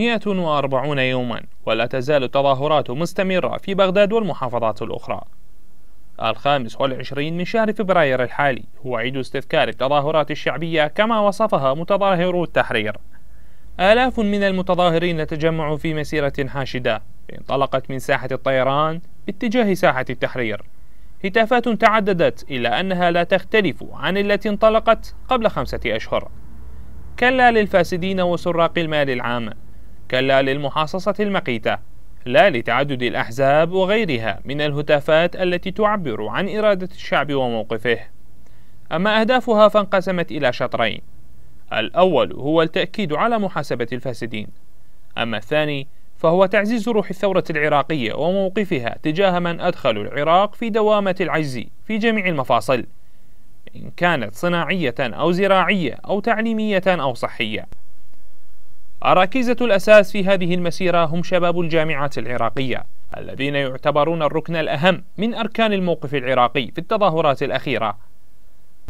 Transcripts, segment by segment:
140 يوما ولا تزال التظاهرات مستمرة في بغداد والمحافظات الأخرى الخامس والعشرين من شهر فبراير الحالي هو عيد استذكار التظاهرات الشعبية كما وصفها متظاهرو التحرير آلاف من المتظاهرين تجمعوا في مسيرة حاشدة انطلقت من ساحة الطيران باتجاه ساحة التحرير هتافات تعددت إلا أنها لا تختلف عن التي انطلقت قبل خمسة أشهر كلا للفاسدين وسراق المال العام كلا للمحاصصة المقيتة لا لتعدد الأحزاب وغيرها من الهتافات التي تعبر عن إرادة الشعب وموقفه أما أهدافها فانقسمت إلى شطرين الأول هو التأكيد على محاسبة الفاسدين أما الثاني فهو تعزيز روح الثورة العراقية وموقفها تجاه من أدخلوا العراق في دوامة العجز في جميع المفاصل إن كانت صناعية أو زراعية أو تعليمية أو صحية الركيزة الأساس في هذه المسيرة هم شباب الجامعات العراقية الذين يعتبرون الركن الأهم من أركان الموقف العراقي في التظاهرات الأخيرة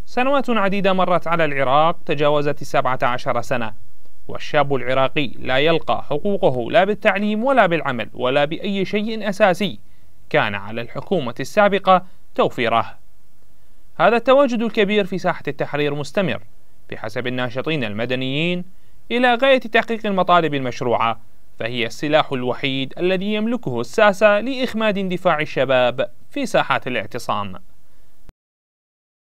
سنوات عديدة مرت على العراق تجاوزت السبعة عشر سنة والشاب العراقي لا يلقى حقوقه لا بالتعليم ولا بالعمل ولا بأي شيء أساسي كان على الحكومة السابقة توفيره هذا التواجد الكبير في ساحة التحرير مستمر بحسب الناشطين المدنيين إلى غاية تحقيق المطالب المشروعة فهي السلاح الوحيد الذي يملكه الساسة لإخماد اندفاع الشباب في ساحات الاعتصام